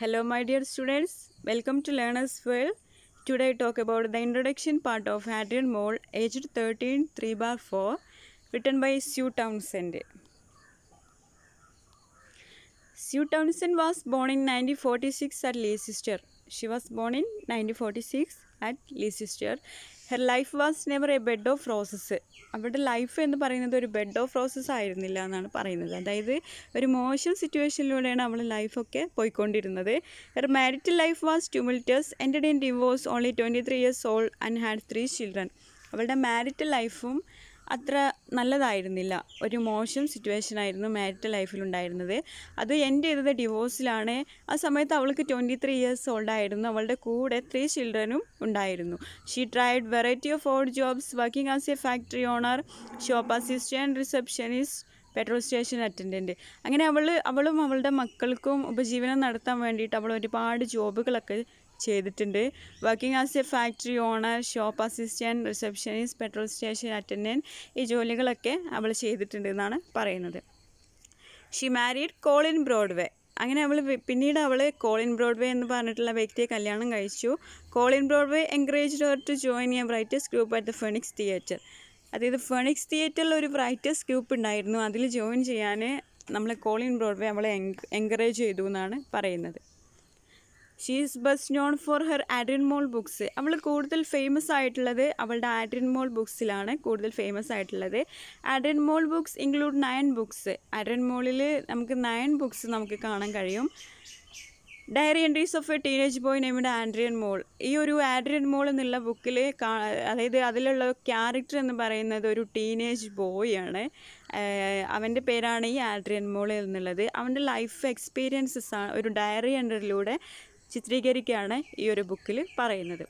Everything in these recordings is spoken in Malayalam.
Hello my dear students, welcome to Learner's World. Today I talk about the introduction part of Hadrian Mole aged 13 3 bar 4 written by Sue Townsend. Sue Townsend was born in 1946 at Leicester. She was born in 1946 at Leicester her life was never a bed of roses അവരുടെ ലൈഫ് എന്ന് പറയുന്നത് ഒരു ബെഡ് ഓഫ് റോസസ് ആയിരുന്നില്ല എന്നാണ് പറയുന്നത് അതായത് ഒരു മോശം സിറ്റുവേഷനിലൂടെയാണ് അവൾ ലൈഫൊക്കെ പോയിക്കൊണ്ടിരുന്നത് her marital life was tumultuous ended in divorce only twenty three years old and had three children അവളുടെ മാരിറ്റൽ ലൈഫും അത്ര നല്ലതായിരുന്നില്ല ഒരു മോശം സിറ്റുവേഷൻ ആയിരുന്നു മാരിറ്റൽ ലൈഫിലുണ്ടായിരുന്നത് അത് എൻ്റെ ചെയ്തത് ഡിവോഴ്സിലാണ് ആ സമയത്ത് അവൾക്ക് ട്വൻറ്റി ത്രീ ഇയേഴ്സ് ഓൾഡ് ആയിരുന്നു അവളുടെ കൂടെ ത്രീ ചിൽഡ്രനും ഉണ്ടായിരുന്നു she tried variety of old jobs working as a factory owner shop assistant receptionist petrol station attendant അങ്ങനെ അവൾ അവളും അവളുടെ മക്കൾക്കും ഉപജീവനം നടത്താൻ വേണ്ടിയിട്ട് അവൾ ഒരുപാട് ജോബുകളൊക്കെ ചെയ്തിട്ടുണ്ട് working as a factory owner shop assistant receptionist petrol station attendant ഈ ജോലികളൊക്കെ അവൾ ചെയ്തിട്ടുണ്ട് എന്നാണ് പറയുന്നത് ഷി മാരീഡ് കോളിൻ ബ്രോഡ്വേ അങ്ങനെ അവൾ പിന്നീട് അവൾ കോളിൻ ബ്രോഡ്വേ എന്ന് പറഞ്ഞിട്ടുള്ള വ്യക്തിയെ കല്യാണം കഴിച്ചു Colin Broadway encourage her to join a writers group at the Phoenix theatre അതായത് ഫെണിക്സ് തിയേറ്ററിൽ ഒരു ബ്രൈറ്റസ് ഗ്രൂപ്പ് ഉണ്ടായിരുന്നു അതിൽ ജോയിൻ ചെയ്യാൻ നമ്മളെ കോളിൻ ബ്രോഡ്വേ അവളെ എൻകറേജ് ചെയ്തു എന്നാണ് പറയുന്നത് she is best known for her Adrian Mole books അവൾ കൂടുതൽ ഫേമസ് ആയിട്ടുള്ളത് അവളുടെ ആഡ്രിൻ മോൾ ബുക്സിലാണ് കൂടുതൽ ഫേമസ് ആയിട്ടുള്ളത് Adrian Mole books include nine books Adrian മോളിൽ നമുക്ക് നയൻ ബുക്സ് നമുക്ക് കാണാൻ കഴിയും diary entries of a teenage boy named Adrian Mole ഈ ഒരു ആൻഡ്രിയൻ മോൾ എന്നുള്ള ബുക്കിൽ അതായത് അതിലുള്ള ക്യാരക്ടർ എന്ന് പറയുന്നത് ഒരു ടീനേജ് ബോയ് ആണ് അവൻ്റെ പേരാണ് ഈ ആൻഡ്രിയൻ മോൾ എന്നുള്ളത് അവൻ്റെ ലൈഫ് എക്സ്പീരിയൻസസ് ആണ് ഒരു ഡയറി എൻട്രിയിലൂടെ ചിത്രീകരിക്കുകയാണ് ഈ ഒരു ബുക്കിൽ പറയുന്നത്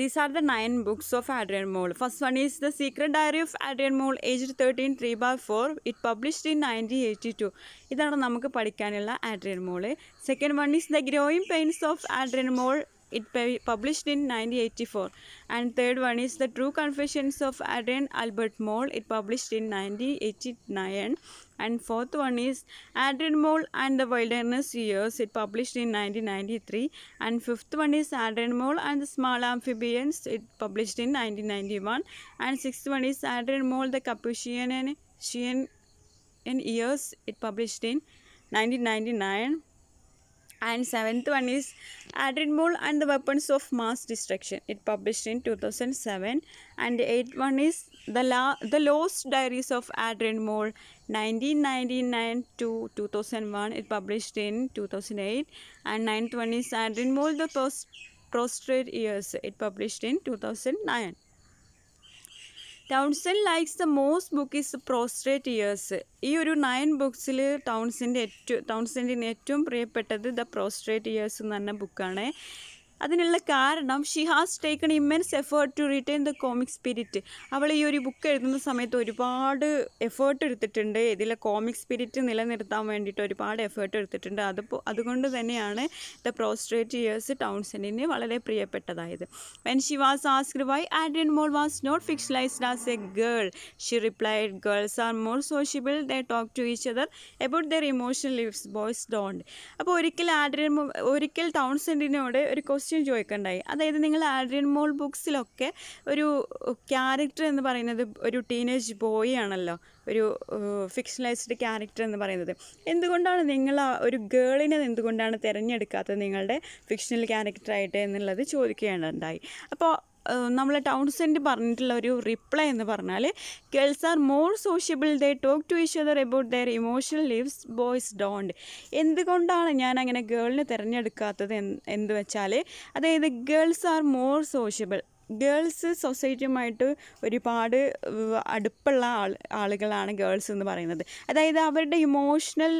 these are the nine books of Adrian Mole first one is the secret diary of Adrian Mole age thirteen three bar four it published in nineteen eighty two ഇതാണ് നമുക്ക് പഠിക്കാനുള്ള Adrian Mole second one is the growing pains of Adrian Mole it published in 1984 and third one is the true confessions of Aden albert moll it published in 1989 and fourth one is Aden moll and the wilderness years it published in 1993 and fifth one is Aden moll and the small amphibians it published in 1991 and sixth one is Aden moll the capuchin and in years it published in 1999 and seventh one is Adrenball and the Weapons of Mass Destruction. It published in 2007 and eighth one is the, La the Lost Diaries of Adrenball 1999 to 2001. It published in 2008 and ninth one is Adrenball the Prostrate Years. It published in 2009. Townsend likes the most book is prostrate years ഈ ഒരു നയൻ ബുക്സിൽ ടൗൺസിൻ്റെ ഏറ്റവും ടൗൺസിൻ്റെ ഏറ്റവും പ്രിയപ്പെട്ടത് ദ പ്രോസ്ട്രേറ്റ് ഇയേഴ്സ് എന്ന് പറഞ്ഞ ബുക്കാണ് അതിനുള്ള കാരണം she has taken immense effort to return the comic spirit അവൾ ഈ ഒരു ബുക്ക് എഴുതുന്ന സമയത്ത് ഒരുപാട് എഫേർട്ട് എടുത്തിട്ടുണ്ട് ഇതിലെ കോമിക് സ്പിരിറ്റ് നിലനിർത്താൻ വേണ്ടിയിട്ട് ഒരുപാട് എഫേർട്ട് എടുത്തിട്ടുണ്ട് അതിപ്പോൾ അതുകൊണ്ട് തന്നെയാണ് ദ പ്രോസ്ട്രേറ്റ് ഇയേഴ്സ് ടൗൺസെൻറ്റിന് വളരെ പ്രിയപ്പെട്ടതായത് when she was asked why Adrian Mole was not fictionalised as a girl she replied girls are more sociable the talk to each other about their emotional lives boys don't അപ്പോൾ ഒരിക്കൽ ആഡ്രിയൻ ഒരിക്കൽ ടൗൺസെൻറ്റിനോട് ഒരു ക്വസ്റ്റ് ക്വസ്റ്റ്യൻ ചോദിക്കണ്ടായി അതായത് നിങ്ങൾ ആഡ്രിയൻ മോൾ ബുക്സിലൊക്കെ ഒരു ക്യാരക്ടർ എന്ന് പറയുന്നത് ഒരു ടീനേജ് ബോയ് ആണല്ലോ ഒരു ഫിക്ഷണലൈസ്ഡ് ക്യാരക്ടർ എന്ന് പറയുന്നത് എന്തുകൊണ്ടാണ് നിങ്ങൾ ഒരു ഗേളിനെ എന്തുകൊണ്ടാണ് തിരഞ്ഞെടുക്കാത്തത് നിങ്ങളുടെ ഫിക്ഷണൽ ക്യാരക്ടറായിട്ട് എന്നുള്ളത് ചോദിക്കുകയുണ്ടായി അപ്പോൾ നമ്മൾ ടൗൺ സെൻറ്റ് പറഞ്ഞിട്ടുള്ള ഒരു റിപ്ലൈ എന്ന് പറഞ്ഞാൽ girls are more sociable they talk to each other about their emotional lives boys don't എന്തുകൊണ്ടാണ് ഞാൻ അങ്ങനെ ഗേളിനെ തിരഞ്ഞെടുക്കാത്തത് എന്ന് വെച്ചാൽ അതായത് girls are more sociable girls സൊസൈറ്റിയുമായിട്ട് ഒരുപാട് അടുപ്പുള്ള ആൾ ആളുകളാണ് ഗേൾസ് എന്ന് പറയുന്നത് അതായത് അവരുടെ ഇമോഷണൽ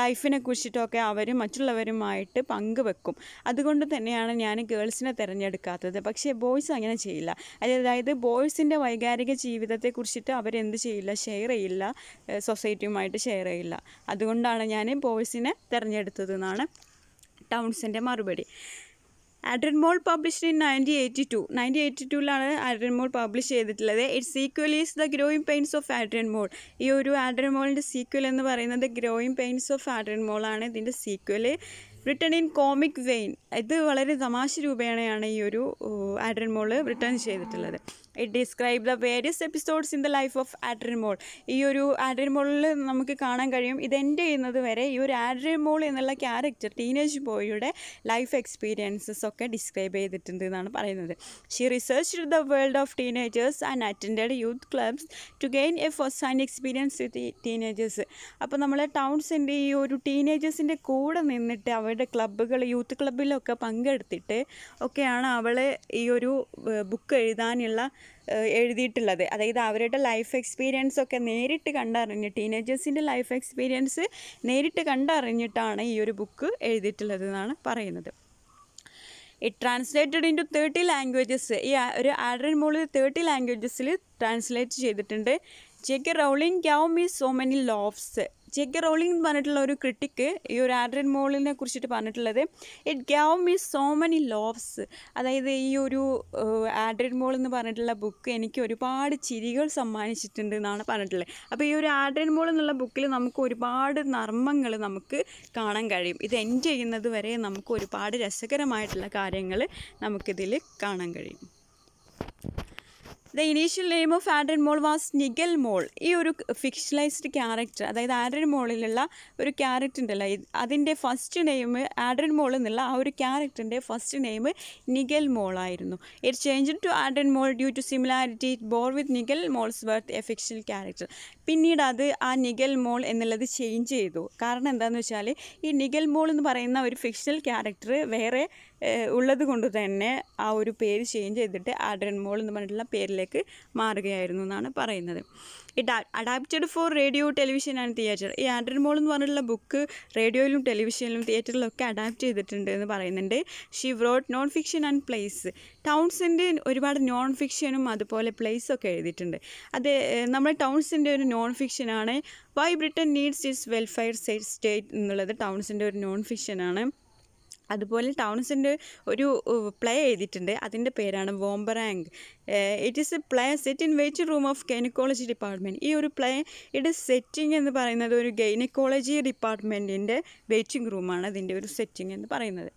ലൈഫിനെ കുറിച്ചിട്ടൊക്കെ അവർ മറ്റുള്ളവരുമായിട്ട് പങ്കുവെക്കും അതുകൊണ്ട് തന്നെയാണ് ഞാൻ ഗേൾസിനെ തിരഞ്ഞെടുക്കാത്തത് പക്ഷേ ബോയ്സ് അങ്ങനെ ചെയ്യില്ല അതായത് ബോയ്സിൻ്റെ വൈകാരിക ജീവിതത്തെ കുറിച്ചിട്ട് അവരെന്ത് ചെയ്യില്ല ഷെയർ ചെയ്യില്ല സൊസൈറ്റിയുമായിട്ട് ഷെയർ ചെയ്യില്ല അതുകൊണ്ടാണ് ഞാൻ ബോയ്സിനെ തിരഞ്ഞെടുത്തത് എന്നാണ് ടൗൺസിൻ്റെ മറുപടി Adrian Mole published in nineteen eighty two nineteen eighty ടുവിലാണ് ആഡ്രിൻ മോൾ പബ്ലിഷ് ചെയ്തിട്ടുള്ളത് it sequel is the growing pains of Adrian Mole ഈ ഒരു ആഡ്രിൻ മോളിൻ്റെ സീക്വൽ എന്ന് പറയുന്നത് ഗ്രോയിങ് പെയിൻസ് ഓഫ് ആഡ്രിൻ മോളാണ് ഇതിൻ്റെ sequel written in comic vein ഇത് വളരെ തമാശ രൂപേണയാണ് ഈ ഒരു ആഡ്രൻ മോൾ റിട്ടേൺ ചെയ്തിട്ടുള്ളത് it describe the various episodes in the life of Adrian Mole ഈ ഒരു ആഡ്രൻ മോളിൽ നമുക്ക് കാണാൻ കഴിയും ഇത് എൻഡ് ചെയ്യുന്നത് വരെ ഈ ഒരു ആഡ്രൻ മോൾ എന്നുള്ള ക്യാരക്ടർ ടീനേജ് ബോയിയുടെ ലൈഫ് എക്സ്പീരിയൻസസ് ഒക്കെ ഡിസ്ക്രൈബ് ചെയ്തിട്ടുണ്ട് എന്നാണ് പറയുന്നത് she research the world of teenagers and attend youth clubs to gain a first hand experience with teenagers അപ്പോൾ നമ്മളെ ടൗൺസിൻ്റെ ഈ ഒരു ടീനേജേഴ്സിൻ്റെ കൂടെ നിന്നിട്ട് അവർ അവരുടെ ക്ലബ്ബുകൾ യൂത്ത് ക്ലബ്ബിലൊക്കെ പങ്കെടുത്തിട്ട് ഒക്കെയാണ് അവൾ ഈ ഒരു ബുക്ക് എഴുതാനുള്ള എഴുതിയിട്ടുള്ളത് അതായത് അവരുടെ ലൈഫ് എക്സ്പീരിയൻസ് ഒക്കെ നേരിട്ട് കണ്ടറിഞ്ഞ് ടീനേജേഴ്സിൻ്റെ ലൈഫ് എക്സ്പീരിയൻസ് നേരിട്ട് കണ്ടറിഞ്ഞിട്ടാണ് ഈ ഒരു ബുക്ക് എഴുതിയിട്ടുള്ളത് എന്നാണ് പറയുന്നത് it translated into thirty languages ഈ ഒരു ആഡ്രൻ മോളിൽ തേർട്ടി ലാംഗ്വേജസിൽ ട്രാൻസ്ലേറ്റ് ചെയ്തിട്ടുണ്ട് J K Rowling gave me so many laughs J Rowling എന്ന് പറഞ്ഞിട്ടുള്ള ഒരു ക്രിട്ടിക്ക് ഈ ഒരു ആൻഡ്രൻ മോളിനെ കുറിച്ചിട്ട് പറഞ്ഞിട്ടുള്ളത് it gave me so many loves അതായത് ഈ ഒരു ആൻഡ്രൻ മോൾ എന്ന് പറഞ്ഞിട്ടുള്ള ബുക്ക് എനിക്ക് ഒരുപാട് ചിരികൾ സമ്മാനിച്ചിട്ടുണ്ട് എന്നാണ് പറഞ്ഞിട്ടുള്ളത് അപ്പോൾ ഈ ഒരു ആൻഡ്രൻ മോൾ എന്നുള്ള ബുക്കിൽ നമുക്ക് ഒരുപാട് നർമ്മങ്ങൾ നമുക്ക് കാണാൻ കഴിയും ഇത് എൻഡ് ചെയ്യുന്നത് വരെ നമുക്ക് ഒരുപാട് രസകരമായിട്ടുള്ള കാര്യങ്ങൾ നമുക്കിതിൽ കാണാൻ കഴിയും the initial name of Adrian Mole was Nigel Mole ഈ ഒരു ഫിക്ഷലൈസ്ഡ് ക്യാരക്ടർ അതായത് ആഡ്രൻ മോളിലുള്ള ഒരു ക്യാരക്ടർ ഉണ്ടല്ലോ അതിൻ്റെ ഫസ്റ്റ് നെയിം ആഡ്രൻ മോൾ എന്നുള്ള ആ ഒരു ക്യാരക്ടറിൻ്റെ ഫസ്റ്റ് നെയിം നിഗൽ മോൾ ആയിരുന്നു it change to Adrian Mole due to similarity it bore with Nigel Mole's birth a fictional character പിന്നീട് അത് ആ നിഗൽ മോൾ എന്നുള്ളത് ചേഞ്ച് ചെയ്തു കാരണം എന്താണെന്ന് വെച്ചാൽ ഈ നിഗൽ മോൾ എന്ന് പറയുന്ന ഒരു ഫിക്ഷണൽ ക്യാരക്ടർ വേറെ ഉള്ളത് കൊണ്ട് തന്നെ ആ ഒരു പേര് ചേഞ്ച് ചെയ്തിട്ട് ആഡ്രൻ മോൾ എന്ന് പറഞ്ഞിട്ടുള്ള പേരിലേക്ക് മാറുകയായിരുന്നു എന്നാണ് പറയുന്നത് it adapted for radio television and theatre ഈ ആഡ്രൻ മോൾ എന്ന് പറഞ്ഞിട്ടുള്ള ബുക്ക് റേഡിയോയിലും ടെലിവിഷനിലും തിയേറ്ററിലും ഒക്കെ അഡാപ്റ്റ് ചെയ്തിട്ടുണ്ട് എന്ന് പറയുന്നുണ്ട് she wrote non fiction and plays ടൗൺസിൻ്റെ ഒരുപാട് നോൺ ഫിക്ഷനും അതുപോലെ പ്ലേസൊക്കെ എഴുതിയിട്ടുണ്ട് അത് നമ്മുടെ ടൗൺസിൻ്റെ ഒരു നോൺ ഫിക്ഷനാണ് why Britain needs its welfare state എന്നുള്ളത് ടൗൺസിൻ്റെ ഒരു നോൺ ഫിക്ഷനാണ് അതുപോലെ ടൗൺസിൻ്റെ ഒരു പ്ലേ എഴുതിയിട്ടുണ്ട് അതിൻ്റെ പേരാണ് Womberang it is a play set in വെച്ച് റൂം ഓഫ് ഗൈനക്കോളജി ഡിപ്പാർട്ട്മെൻറ്റ് ഈ ഒരു പ്ലേ ഇയുടെ സെറ്റിംഗ് എന്ന് പറയുന്നത് ഒരു ഗൈനക്കോളജി ഡിപ്പാർട്ട്മെൻറ്റിൻ്റെ വെയിറ്റിംഗ് റൂമാണ് അതിൻ്റെ ഒരു സെറ്റിംഗ് എന്ന് പറയുന്നത്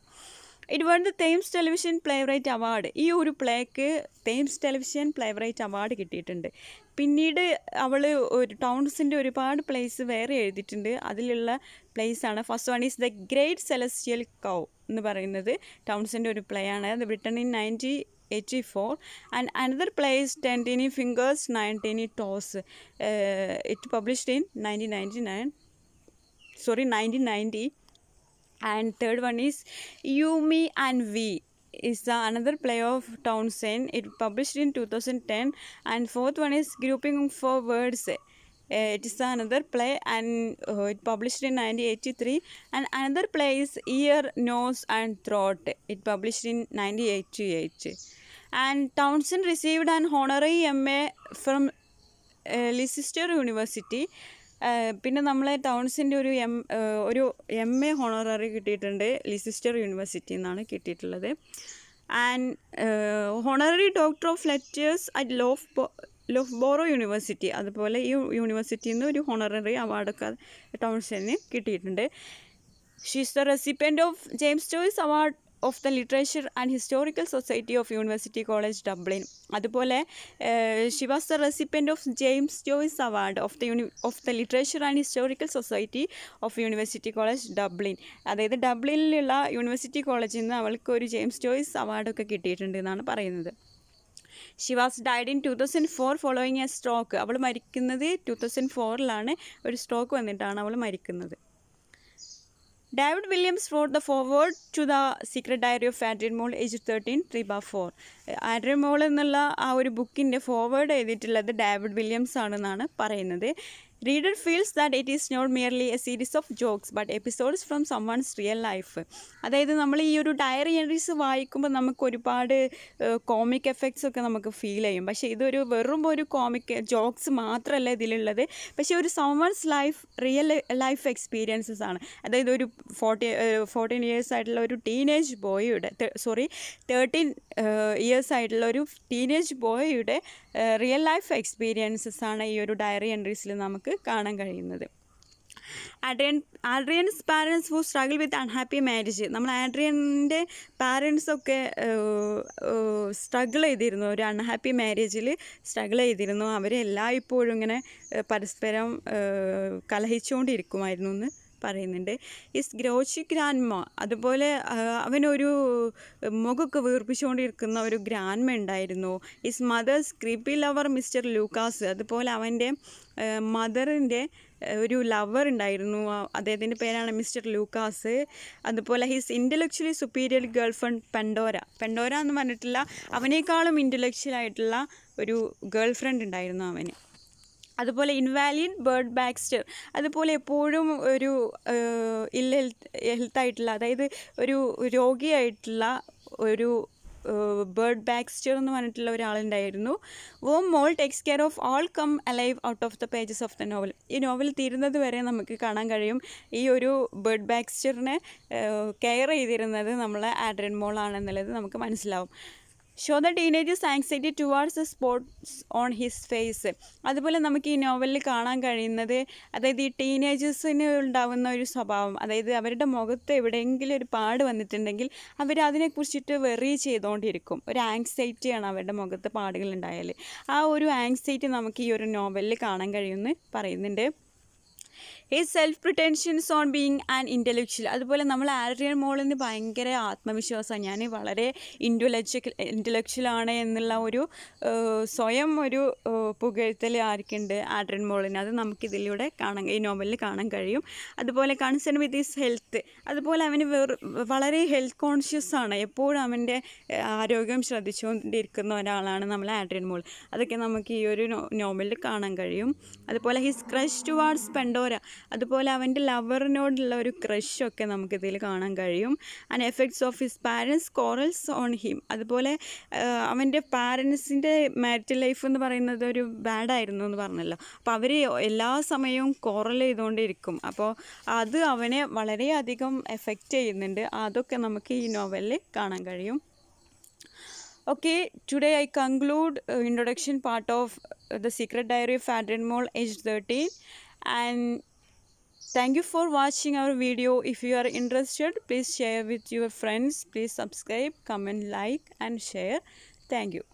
it won the Thames television playwright award ഈ ഒരു പ്ലേക്ക് തേംസ് ടെലിവിഷൻ പ്ലേറൈറ്റ് അവാർഡ് കിട്ടിയിട്ടുണ്ട് പിന്നീട് അവൾ ഒരു ടൗൺസിൻ്റെ ഒരുപാട് പ്ലേസ് വേറെ എഴുതിയിട്ടുണ്ട് അതിലുള്ള ആണ് first one is the great celestial cow എന്ന് പറയുന്നത് ടൗൺസിൻ്റെ ഒരു പ്ലേ ആണ് അത് Britain in ninety eighty four and another play ten tiny fingers nine tiny toes it published in nineteen ninety nine sorry nineteen ninety and third one is you me and we is the another play of townsend it published in 2010 and fourth one is grouping for words uh, it is another play and uh, it published in 1983 and another play is ear nose and throat it published in 1988 and townsend received an honorary ma from uh, leicester university പിന്നെ നമ്മളെ ടൗൺസിൻ്റെ ഒരു എം ഒരു എം എ ഹോണററി കിട്ടിയിട്ടുണ്ട് ലിസിസ്റ്റർ യൂണിവേഴ്സിറ്റിയിൽ നിന്നാണ് കിട്ടിയിട്ടുള്ളത് and honorary doctor of letters at Loughborough university അതുപോലെ ഈ യൂണിവേഴ്സിറ്റിയിൽ നിന്ന് ഒരു ഹോണററി അവാർഡൊക്കെ ടൗൺസിന് കിട്ടിയിട്ടുണ്ട് she's the recipient of James Joyce award of the literature and historical society of university college Dublin അതുപോലെ she was the recipient of James Joyce award of the uni of the literature and historical society of university college Dublin അതായത് ഡബ്ലിനിലുള്ള യൂണിവേഴ്സിറ്റി കോളേജിൽ നിന്ന് അവൾക്ക് ഒരു ജെയിംസ് ജോയിസ് അവാർഡൊക്കെ കിട്ടിയിട്ടുണ്ട് എന്നാണ് പറയുന്നത് she was died in two thousand four following a stroke അവൾ മരിക്കുന്നത് ടു തൗസൻഡ് ഫോറിലാണ് ഒരു സ്ട്രോക്ക് വന്നിട്ടാണ് അവൾ മരിക്കുന്നത് David Williams for the foreword to the secret diary of Adrian Mole age thirteen three ബാ ഫോർ ആൻഡ്രിയൻ മോൾ എന്നുള്ള ആ ഒരു ബുക്കിൻ്റെ ഫോർവേഡ് ചെയ്തിട്ടുള്ളത് ഡേവിഡ് വില്യംസ് ആണെന്നാണ് പറയുന്നത് reader feels that it is not merely a series of jokes but episodes from someone's real life അതായത് നമ്മൾ ഈ ഒരു ഡയറി എൻട്രീസ് വായിക്കുമ്പോൾ നമുക്ക് ഒരുപാട് കോമിക് എഫക്ട്സ് ഒക്കെ നമുക്ക് ഫീൽ ചെയ്യും പക്ഷേ ഇതൊരു വെറും ഒരു കോമിക് ജോക്സ് മാത്രമല്ല ഇതിലുള്ളത് പക്ഷേ ഒരു someone's life real life experiences ആണ് അതായത് ഒരു ഫോർട്ടി ഫോർട്ടീൻ ഇയേഴ്സ് ആയിട്ടുള്ള ഒരു ടീനേജ് ബോയിയുടെ സോറി തേർട്ടീൻ ഇയേഴ്സ് ആയിട്ടുള്ള ഒരു ടീനേജ് ബോയിയുടെ റിയൽ ലൈഫ് എക്സ്പീരിയൻസസ് ആണ് ഈ ഒരു ഡയറി എൻട്രീസിൽ നമുക്ക് നമുക്ക് കാണാൻ കഴിയുന്നത് Adrian Adrian's parents who struggle with unhappy marriage നമ്മൾ ആഡ്രിയൻ്റെ പാരൻസൊക്കെ സ്ട്രഗിൾ ചെയ്തിരുന്നു ഒരു അൺഹാപ്പി മാരേജിൽ സ്ട്രഗിൾ ചെയ്തിരുന്നു ഇപ്പോഴും ഇങ്ങനെ പരസ്പരം കലഹിച്ചുകൊണ്ടിരിക്കുമായിരുന്നു എന്ന് പറയുന്നുണ്ട് ഇസ് ഗ്രോച്ചി ഗ്രാൻമ അതുപോലെ അവനൊരു മുഖമൊക്കെ വീർപ്പിച്ചുകൊണ്ടിരിക്കുന്ന ഒരു ഗ്രാൻമ ഉണ്ടായിരുന്നു his mother's creepy lover mister Lucas അതുപോലെ അവൻ്റെ മദറിൻ്റെ ഒരു ലവർ ഉണ്ടായിരുന്നു അദ്ദേഹത്തിൻ്റെ പേരാണ് മിസ്റ്റർ ലൂക്കാസ് അതുപോലെ his intellectually superior girlfriend Pandora Pandora എന്ന് പറഞ്ഞിട്ടില്ല അവനേക്കാളും ഇൻ്റലക്ച്വൽ ആയിട്ടുള്ള ഒരു ഗേൾഫ്രണ്ട് ഉണ്ടായിരുന്നു അവന് അതുപോലെ ഇൻവാലിൻ ബേർഡ് ബാക്സ്റ്റർ അതുപോലെ എപ്പോഴും ഒരു ഹെൽത്ത് ഹെൽത്തായിട്ടുള്ള അതായത് ഒരു രോഗിയായിട്ടുള്ള ഒരു ബേർഡ് ബാക്സ്റ്റർ എന്ന് പറഞ്ഞിട്ടുള്ള ഒരാളുണ്ടായിരുന്നു whom Mole takes care of all come alive out of the pages of the novel ഈ നോവൽ തീരുന്നത് വരെ നമുക്ക് കാണാൻ കഴിയും ഈ ഒരു ബേർഡ് ബാക്സ്റ്ററിനെ കെയർ ചെയ്തിരുന്നത് നമ്മളെ ആഡ്രൻ മോളാണെന്നുള്ളത് നമുക്ക് മനസ്സിലാവും show the teenager's anxiety towards spots on his face അതുപോലെ നമുക്ക് ഈ നോവലിൽ കാണാൻ കഴിയുന്നത് അതായത് ഈ ടീനേജേഴ്സിന് ഉണ്ടാവുന്ന ഒരു സ്വഭാവം അതായത് അവരുടെ മുഖത്ത് എവിടെയെങ്കിലും ഒരു പാട് വന്നിട്ടുണ്ടെങ്കിൽ അവർ അതിനെക്കുറിച്ചിട്ട് വെറി ചെയ്തുകൊണ്ടിരിക്കും ഒരു ആങ്സൈറ്റിയാണ് അവരുടെ മുഖത്ത് പാടുകൾ ഉണ്ടായാൽ ആ ഒരു ആങ്സൈറ്റി നമുക്ക് ഈ ഒരു നോവലിൽ കാണാൻ കഴിയുമെന്ന് പറയുന്നുണ്ട് his self pretensions on being and intellectual അതുപോലെ നമ്മൾ ആരിയൻ മോളിന് ഭയങ്കര ആത്മവിശ്വാസമാണ് ഞാൻ വളരെ ഇൻ്റലക്ച്വൽ ഇൻ്റലക്ച്വലാണ് എന്നുള്ള ഒരു സ്വയം ഒരു പുകഴ്ത്തൽ ആർക്കുണ്ട് ആഡ്രൻ മോളിന് അത് നമുക്കിതിലൂടെ കാണാൻ ഈ നോവലിൽ കാണാൻ കഴിയും അതുപോലെ കൺസേൺ വിത്ത് ഈസ് ഹെൽത്ത് അതുപോലെ അവന് വളരെ ഹെൽത്ത് കോൺഷ്യസ് ആണ് എപ്പോഴും അവൻ്റെ ആരോഗ്യം ശ്രദ്ധിച്ചുകൊണ്ടിരിക്കുന്ന ഒരാളാണ് നമ്മൾ ആഡ്രിയൻ മോൾ അതൊക്കെ നമുക്ക് ഈ ഒരു നോവലിൽ കാണാൻ കഴിയും അതുപോലെ his crush towards Pandora അതുപോലെ അവൻ്റെ ലവറിനോടുള്ള ഒരു ക്രഷൊക്കെ നമുക്കിതിൽ കാണാൻ കഴിയും and effects of his parents quarrels on him അതുപോലെ അവൻ്റെ പാരൻസിൻ്റെ മാരിറ്റൽ ലൈഫ് എന്ന് പറയുന്നത് ഒരു ബാഡായിരുന്നു എന്ന് പറഞ്ഞല്ലോ അപ്പോൾ അവർ എല്ലാ സമയവും കോറൽ ചെയ്തുകൊണ്ടിരിക്കും അപ്പോൾ അത് അവനെ വളരെയധികം എഫക്റ്റ് ചെയ്യുന്നുണ്ട് അതൊക്കെ നമുക്ക് ഈ നോവലിൽ കാണാൻ കഴിയും okay today I conclude introduction part of the secret diary of Diary Mole age thirteen 13. and thank you for watching our video if you are interested please share with your friends please subscribe comment like and share thank you